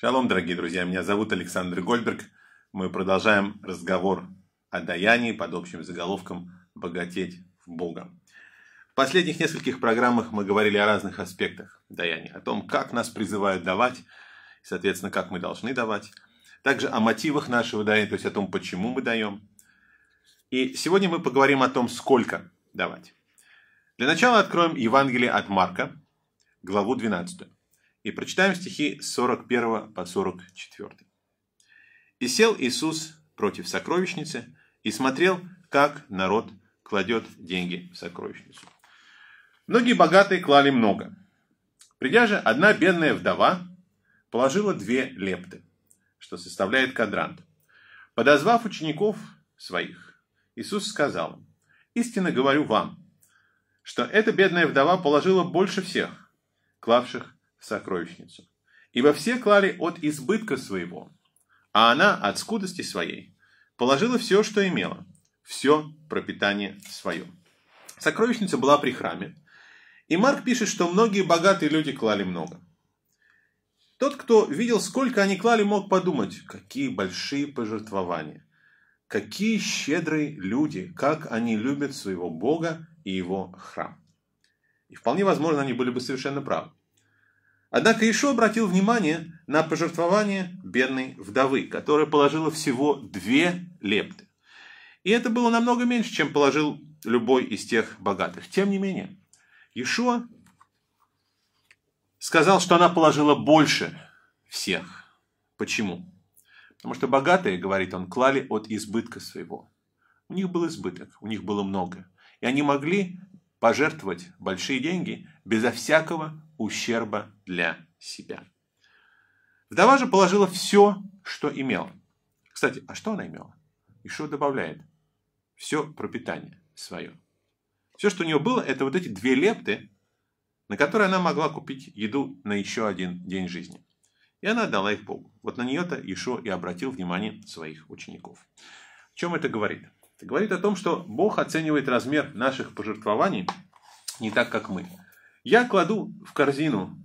Шалом, дорогие друзья, меня зовут Александр Гольберг. Мы продолжаем разговор о даянии под общим заголовком «Богатеть в Бога». В последних нескольких программах мы говорили о разных аспектах даяния, о том, как нас призывают давать, и, соответственно, как мы должны давать, также о мотивах нашего даяния, то есть о том, почему мы даем. И сегодня мы поговорим о том, сколько давать. Для начала откроем Евангелие от Марка, главу 12. И прочитаем стихи 41 по 44. «И сел Иисус против сокровищницы и смотрел, как народ кладет деньги в сокровищницу. Многие богатые клали много. Придя же, одна бедная вдова положила две лепты, что составляет квадрант. Подозвав учеников своих, Иисус сказал им, «Истинно говорю вам, что эта бедная вдова положила больше всех, клавших сокровищницу. Ибо все клали от избытка своего, а она от скудости своей положила все, что имела, все пропитание свое. Сокровищница была при храме, и Марк пишет, что многие богатые люди клали много. Тот, кто видел, сколько они клали, мог подумать, какие большие пожертвования, какие щедрые люди, как они любят своего Бога и его храм. И вполне возможно, они были бы совершенно правы. Однако еще обратил внимание на пожертвование бедной вдовы, которая положила всего две лепты. И это было намного меньше, чем положил любой из тех богатых. Тем не менее, Ишуа сказал, что она положила больше всех. Почему? Потому что богатые, говорит он, клали от избытка своего. У них был избыток, у них было много. И они могли пожертвовать большие деньги безо всякого ущерба для себя. Вдова же положила все, что имела. Кстати, а что она имела? И что добавляет? Все пропитание свое. Все, что у нее было, это вот эти две лепты, на которые она могла купить еду на еще один день жизни. И она отдала их Богу. Вот на нее-то Ишо и обратил внимание своих учеников. В чем это говорит? говорит о том, что Бог оценивает размер наших пожертвований не так, как мы. Я кладу в корзину,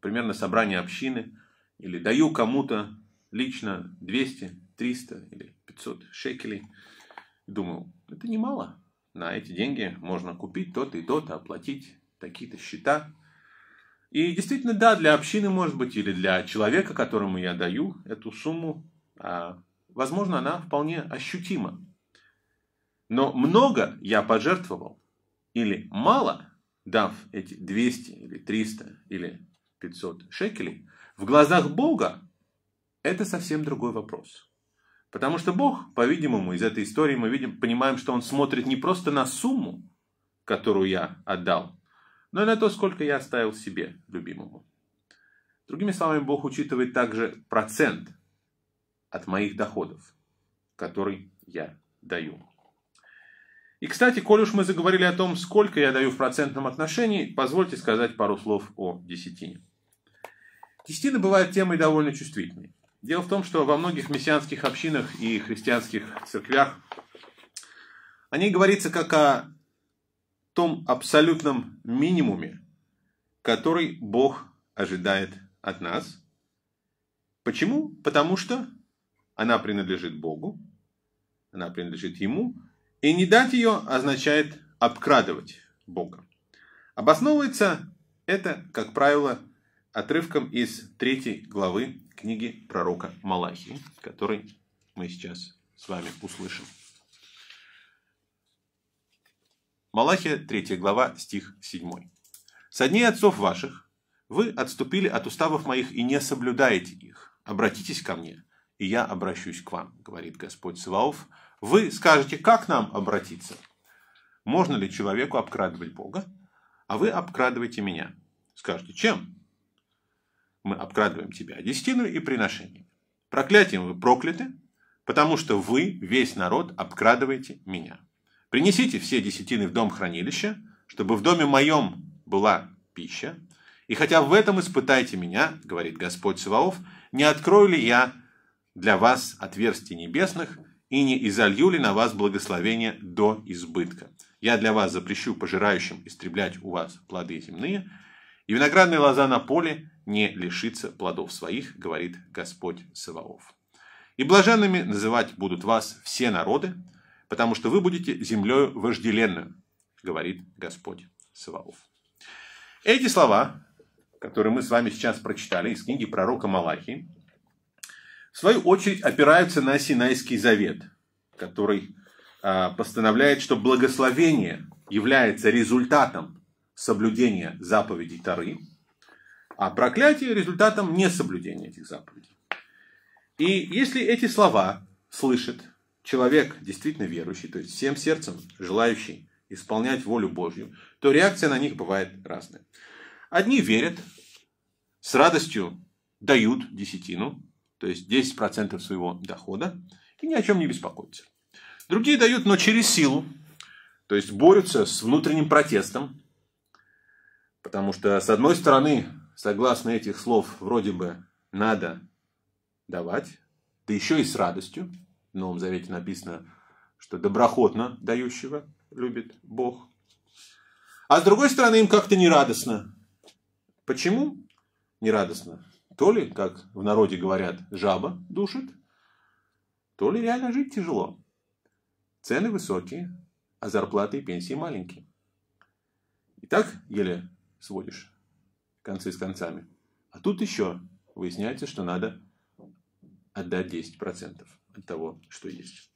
примерно собрание общины, или даю кому-то лично 200, 300 или 500 шекелей. Думаю, это немало. На эти деньги можно купить то-то и то-то, оплатить такие-то счета. И действительно, да, для общины, может быть, или для человека, которому я даю эту сумму, а, возможно, она вполне ощутима. Но много я пожертвовал или мало, дав эти 200 или 300 или 500 шекелей, в глазах Бога это совсем другой вопрос. Потому что Бог, по-видимому, из этой истории мы видим, понимаем, что Он смотрит не просто на сумму, которую я отдал, но и на то, сколько я оставил себе, любимому. Другими словами, Бог учитывает также процент от моих доходов, который я даю. И, кстати, коль уж мы заговорили о том, сколько я даю в процентном отношении, позвольте сказать пару слов о десятине. Десятина бывает темой довольно чувствительной. Дело в том, что во многих мессианских общинах и христианских церквях о ней говорится как о том абсолютном минимуме, который Бог ожидает от нас. Почему? Потому что она принадлежит Богу, она принадлежит Ему, и не дать ее означает обкрадывать Бога. Обосновывается это, как правило, отрывком из третьей главы книги пророка Малахии, который мы сейчас с вами услышим. Малахия, 3 глава, стих 7. «Со дней отцов ваших вы отступили от уставов моих и не соблюдаете их. Обратитесь ко мне, и я обращусь к вам, говорит Господь Саваоф, вы скажете, как нам обратиться? Можно ли человеку обкрадывать Бога? А вы обкрадываете меня. Скажете, чем? Мы обкрадываем тебя десятину и приношением. Проклятием вы прокляты, потому что вы, весь народ, обкрадываете меня. Принесите все десятины в дом хранилища, чтобы в доме моем была пища. И хотя в этом испытайте меня, говорит Господь Саваоф, не открою ли я для вас отверстий небесных – и не изолью ли на вас благословение до избытка. Я для вас запрещу пожирающим истреблять у вас плоды земные, и виноградная лоза на поле не лишится плодов своих, говорит Господь Саваоф. И блаженными называть будут вас все народы, потому что вы будете землею вожделенную, говорит Господь Саваоф. Эти слова, которые мы с вами сейчас прочитали из книги пророка Малахии, в свою очередь опираются на Синайский завет, который а, постановляет, что благословение является результатом соблюдения заповедей Тары, а проклятие результатом несоблюдения этих заповедей. И если эти слова слышит человек, действительно верующий, то есть всем сердцем желающий исполнять волю Божью, то реакция на них бывает разная. Одни верят, с радостью дают десятину, то есть 10% своего дохода, и ни о чем не беспокоиться. Другие дают, но через силу, то есть борются с внутренним протестом, потому что, с одной стороны, согласно этих слов, вроде бы надо давать, да еще и с радостью. В Новом Завете написано, что доброхотно дающего любит Бог. А с другой стороны, им как-то нерадостно. Почему нерадостно? То ли, как в народе говорят, жаба душит, то ли реально жить тяжело. Цены высокие, а зарплаты и пенсии маленькие. И так еле сводишь концы с концами. А тут еще выясняется, что надо отдать 10% от того, что есть.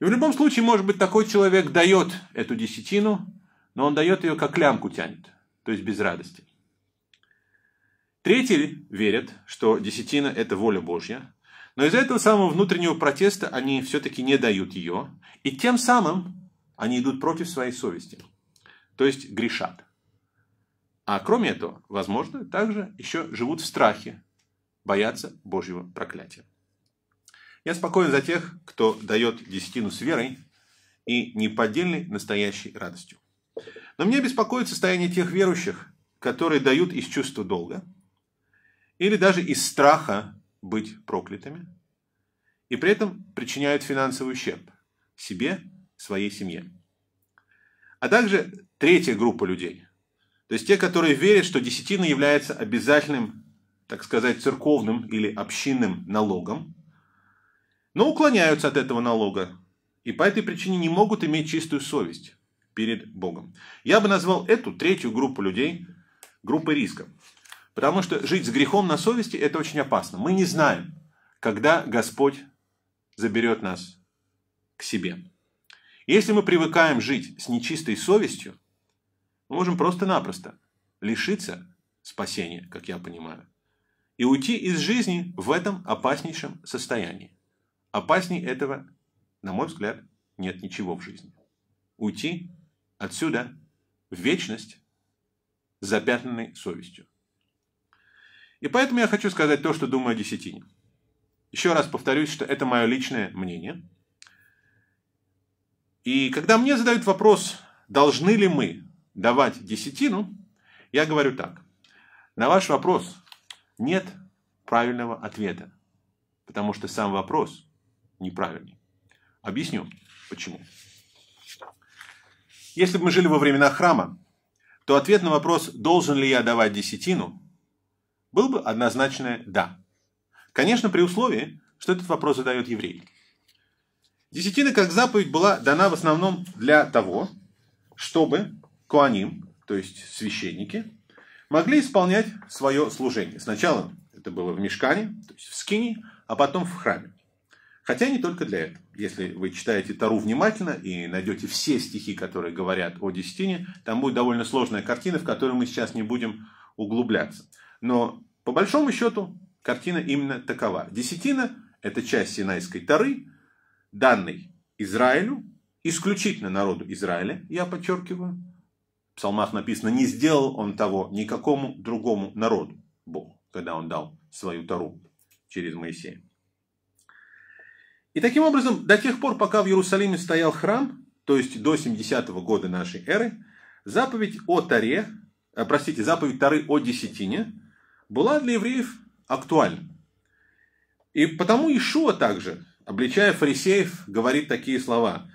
И в любом случае, может быть, такой человек дает эту десятину, но он дает ее как лямку тянет, то есть без радости. Третьи верят, что десятина – это воля Божья, но из-за этого самого внутреннего протеста они все-таки не дают ее, и тем самым они идут против своей совести, то есть грешат. А кроме этого, возможно, также еще живут в страхе, боятся Божьего проклятия. Я спокоен за тех, кто дает десятину с верой и неподдельной настоящей радостью. Но меня беспокоит состояние тех верующих, которые дают из чувства долга – или даже из страха быть проклятыми, и при этом причиняют финансовый ущерб себе, своей семье. А также третья группа людей, то есть те, которые верят, что десятина является обязательным, так сказать, церковным или общинным налогом, но уклоняются от этого налога и по этой причине не могут иметь чистую совесть перед Богом. Я бы назвал эту третью группу людей группой риска. Потому что жить с грехом на совести – это очень опасно. Мы не знаем, когда Господь заберет нас к себе. Если мы привыкаем жить с нечистой совестью, мы можем просто-напросто лишиться спасения, как я понимаю, и уйти из жизни в этом опаснейшем состоянии. Опасней этого, на мой взгляд, нет ничего в жизни. Уйти отсюда в вечность, запятнанной совестью. И поэтому я хочу сказать то, что думаю о десятине. Еще раз повторюсь, что это мое личное мнение. И когда мне задают вопрос, должны ли мы давать десятину, я говорю так. На ваш вопрос нет правильного ответа, потому что сам вопрос неправильный. Объясню, почему. Если бы мы жили во времена храма, то ответ на вопрос, должен ли я давать десятину, было бы однозначное «да». Конечно, при условии, что этот вопрос задает еврей. Десятина как заповедь была дана в основном для того, чтобы куаним, то есть священники, могли исполнять свое служение. Сначала это было в мешкане, то есть в скине, а потом в храме. Хотя не только для этого. Если вы читаете Тару внимательно и найдете все стихи, которые говорят о десятине, там будет довольно сложная картина, в которой мы сейчас не будем углубляться. Но по большому счету картина именно такова. Десятина – это часть Синайской Тары, данной Израилю, исключительно народу Израиля, я подчеркиваю. В псалмах написано, не сделал он того никакому другому народу, Бог, когда он дал свою Тару через Моисея. И таким образом, до тех пор, пока в Иерусалиме стоял храм, то есть до 70 -го года нашей эры, заповедь о Таре, э, простите, заповедь Тары о Десятине – была для евреев актуальна. И потому Ишуа также, обличая фарисеев, говорит такие слова.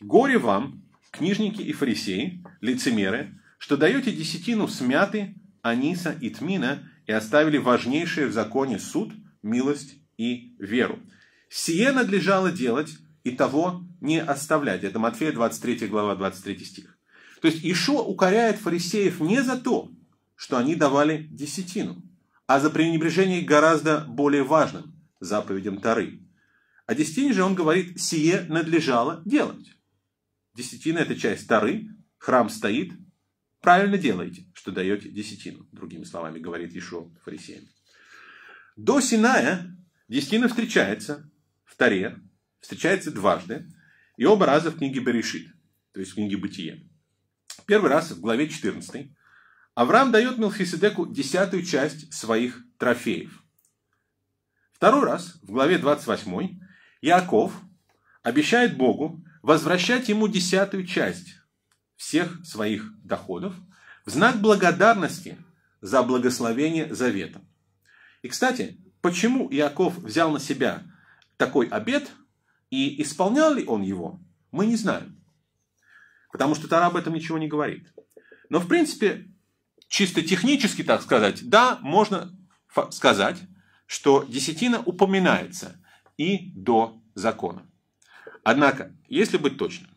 «Горе вам, книжники и фарисеи, лицемеры, что даете десятину смяты, аниса и тмина и оставили важнейшие в законе суд, милость и веру. Сие надлежало делать и того не оставлять». Это Матфея 23 глава 23 стих. То есть Ишо укоряет фарисеев не за то, что они давали десятину, а за пренебрежение гораздо более важным заповедям Тары. О десятине же он говорит «сие надлежало делать». Десятина – это часть Тары, храм стоит, правильно делаете, что даете десятину, другими словами, говорит Ишо фарисеям. До Синая десятина встречается в Таре, встречается дважды, и оба раза в книге Берешит, то есть в книге Бытие. Первый раз в главе 14, Авраам дает Мелхиседеку десятую часть своих трофеев. Второй раз, в главе 28, Яков обещает Богу возвращать ему десятую часть всех своих доходов в знак благодарности за благословение завета. И, кстати, почему Иаков взял на себя такой обет и исполнял ли он его, мы не знаем. Потому что Тара об этом ничего не говорит. Но, в принципе, чисто технически, так сказать, да, можно сказать, что десятина упоминается и до закона. Однако, если быть точным,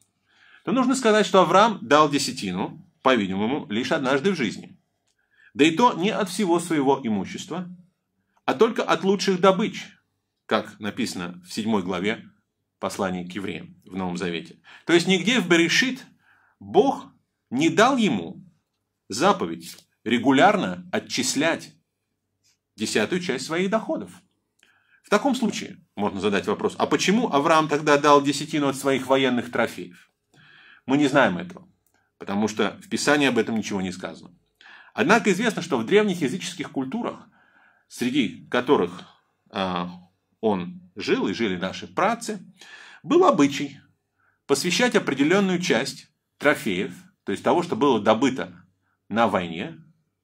то нужно сказать, что Авраам дал десятину, по-видимому, лишь однажды в жизни. Да и то не от всего своего имущества, а только от лучших добыч, как написано в 7 главе послания к евреям в Новом Завете. То есть нигде в Берешит Бог не дал ему заповедь регулярно отчислять десятую часть своих доходов. В таком случае можно задать вопрос, а почему Авраам тогда дал десятину от своих военных трофеев? Мы не знаем этого, потому что в Писании об этом ничего не сказано. Однако известно, что в древних языческих культурах, среди которых э, он жил и жили наши працы, был обычай посвящать определенную часть трофеев, то есть того, что было добыто на войне,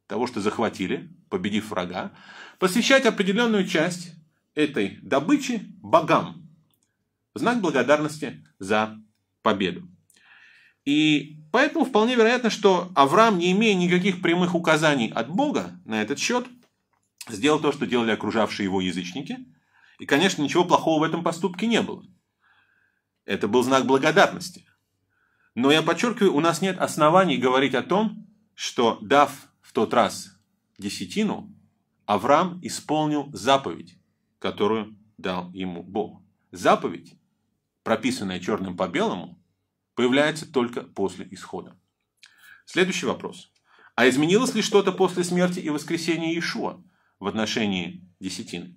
того, что захватили, победив врага, посвящать определенную часть этой добычи богам. Знак благодарности за победу. И поэтому вполне вероятно, что Авраам, не имея никаких прямых указаний от Бога на этот счет, сделал то, что делали окружавшие его язычники. И, конечно, ничего плохого в этом поступке не было. Это был знак благодарности. Но я подчеркиваю, у нас нет оснований говорить о том, что дав тот раз десятину, Авраам исполнил заповедь, которую дал ему Бог. Заповедь, прописанная черным по белому, появляется только после исхода. Следующий вопрос. А изменилось ли что-то после смерти и воскресения Иешуа в отношении десятины?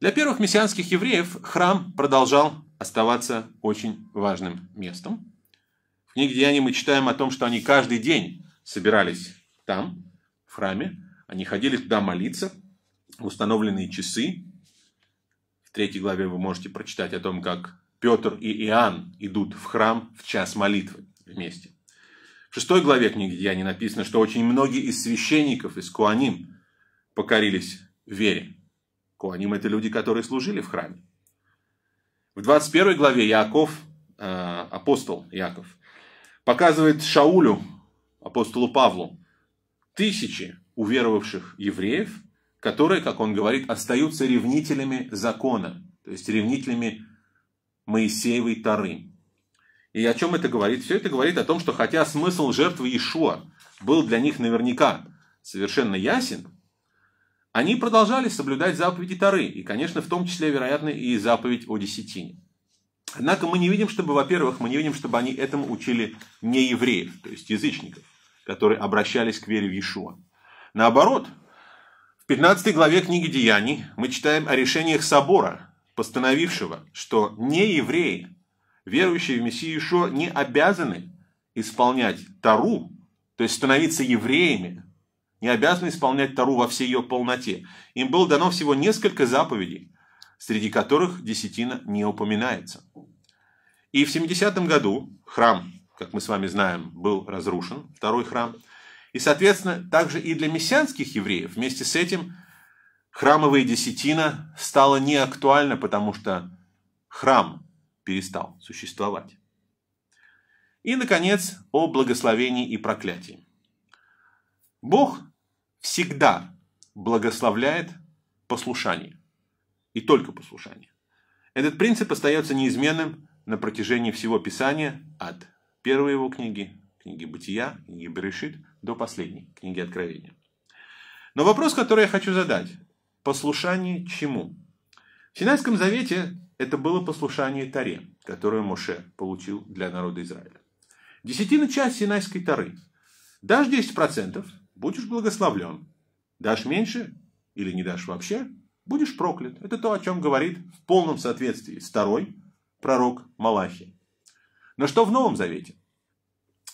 Для первых мессианских евреев храм продолжал оставаться очень важным местом. В книге Деяний мы читаем о том, что они каждый день собирались там, в храме, они ходили туда молиться установленные часы. В третьей главе вы можете прочитать о том, как Петр и Иоанн идут в храм в час молитвы вместе. В шестой главе книги Деяний написано, что очень многие из священников, из Куаним, покорились вере. Куаним – это люди, которые служили в храме. В 21 главе Яков, э, апостол Яков, показывает Шаулю, апостолу Павлу, тысячи уверовавших евреев, которые, как он говорит, остаются ревнителями закона, то есть ревнителями Моисеевой Тары. И о чем это говорит? Все это говорит о том, что хотя смысл жертвы Иешуа был для них наверняка совершенно ясен, они продолжали соблюдать заповеди Тары, и, конечно, в том числе, вероятно, и заповедь о десятине. Однако мы не видим, чтобы, во-первых, мы не видим, чтобы они этому учили не евреев, то есть язычников которые обращались к вере в Иешуа. Наоборот, в 15 главе книги Деяний мы читаем о решениях собора, постановившего, что не евреи, верующие в Мессию Иешуа, не обязаны исполнять Тару, то есть становиться евреями, не обязаны исполнять Тару во всей ее полноте. Им было дано всего несколько заповедей, среди которых десятина не упоминается. И в 70-м году храм как мы с вами знаем, был разрушен, второй храм. И, соответственно, также и для мессианских евреев вместе с этим храмовая десятина стала неактуальна, потому что храм перестал существовать. И, наконец, о благословении и проклятии. Бог всегда благословляет послушание. И только послушание. Этот принцип остается неизменным на протяжении всего Писания от Первые его книги, книги Бытия, книги Берешит, до последней, книги Откровения. Но вопрос, который я хочу задать, послушание чему? В Синайском завете это было послушание Таре, которую Моше получил для народа Израиля. Десятина часть Синайской Тары. Дашь 10%, будешь благословлен. Дашь меньше или не дашь вообще, будешь проклят. Это то, о чем говорит в полном соответствии второй пророк Малахи. Но что в Новом Завете?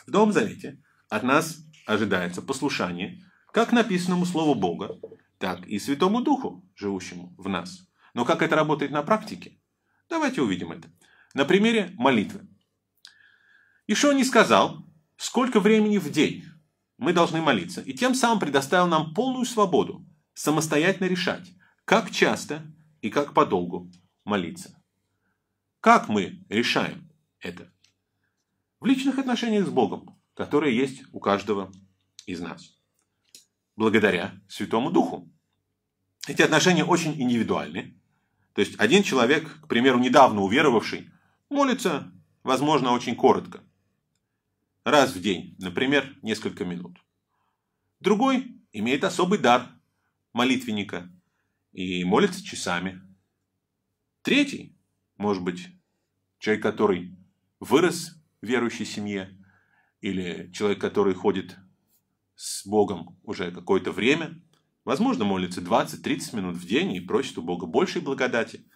В Новом Завете от нас ожидается послушание как написанному Слову Бога, так и Святому Духу, живущему в нас. Но как это работает на практике? Давайте увидим это. На примере молитвы. Еще не сказал, сколько времени в день мы должны молиться, и тем самым предоставил нам полную свободу самостоятельно решать, как часто и как подолгу молиться. Как мы решаем это? в личных отношениях с Богом, которые есть у каждого из нас. Благодаря Святому Духу. Эти отношения очень индивидуальны. То есть один человек, к примеру, недавно уверовавший, молится, возможно, очень коротко. Раз в день, например, несколько минут. Другой имеет особый дар молитвенника и молится часами. Третий, может быть, человек, который вырос верующей семье, или человек, который ходит с Богом уже какое-то время, возможно, молится 20-30 минут в день и просит у Бога большей благодати,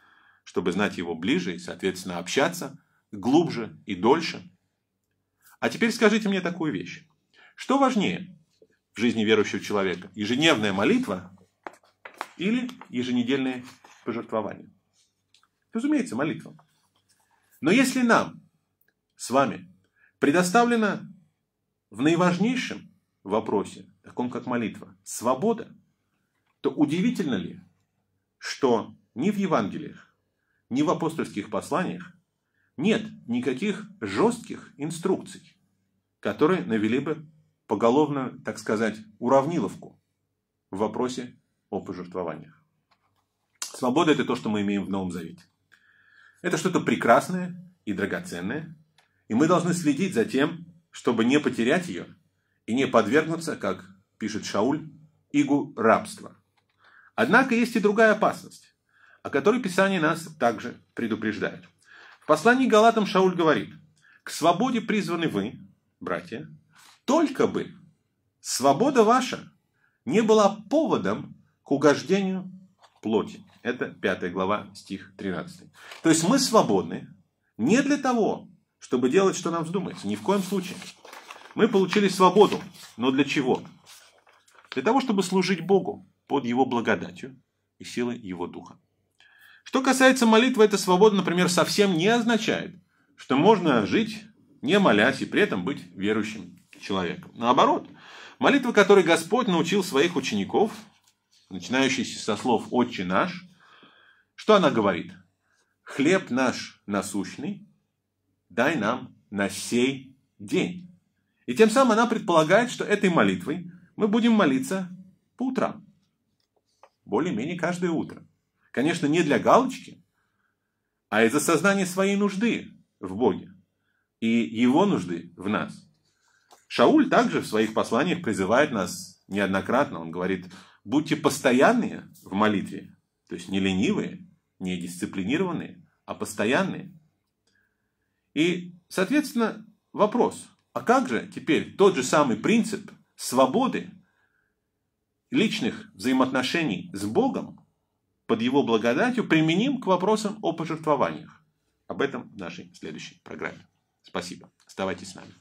чтобы знать Его ближе и, соответственно, общаться глубже и дольше. А теперь скажите мне такую вещь. Что важнее в жизни верующего человека? Ежедневная молитва или еженедельное пожертвование? Разумеется, молитва. Но если нам с вами предоставлена в наиважнейшем вопросе, таком как молитва, свобода, то удивительно ли, что ни в Евангелиях, ни в апостольских посланиях нет никаких жестких инструкций, которые навели бы поголовно, так сказать, уравниловку в вопросе о пожертвованиях. Свобода – это то, что мы имеем в Новом Завете. Это что-то прекрасное и драгоценное, и мы должны следить за тем, чтобы не потерять ее и не подвергнуться, как пишет Шауль, игу рабства. Однако есть и другая опасность, о которой Писание нас также предупреждает. В послании к Галатам Шауль говорит, «К свободе призваны вы, братья, только бы свобода ваша не была поводом к угождению плоти». Это 5 глава, стих 13. То есть мы свободны не для того, чтобы делать, что нам вздумается. Ни в коем случае. Мы получили свободу, но для чего? Для того, чтобы служить Богу под Его благодатью и силой Его Духа. Что касается молитвы, эта свобода, например, совсем не означает, что можно жить, не молясь, и при этом быть верующим человеком. Наоборот, молитва, которой Господь научил своих учеников, начинающаяся со слов «Отче наш», что она говорит? «Хлеб наш насущный, дай нам на сей день. И тем самым она предполагает, что этой молитвой мы будем молиться по утрам. Более-менее каждое утро. Конечно, не для галочки, а из-за сознания своей нужды в Боге и его нужды в нас. Шауль также в своих посланиях призывает нас неоднократно. Он говорит, будьте постоянные в молитве, то есть не ленивые, не дисциплинированные, а постоянные. И, соответственно, вопрос, а как же теперь тот же самый принцип свободы личных взаимоотношений с Богом под Его благодатью применим к вопросам о пожертвованиях? Об этом в нашей следующей программе. Спасибо. Оставайтесь с нами.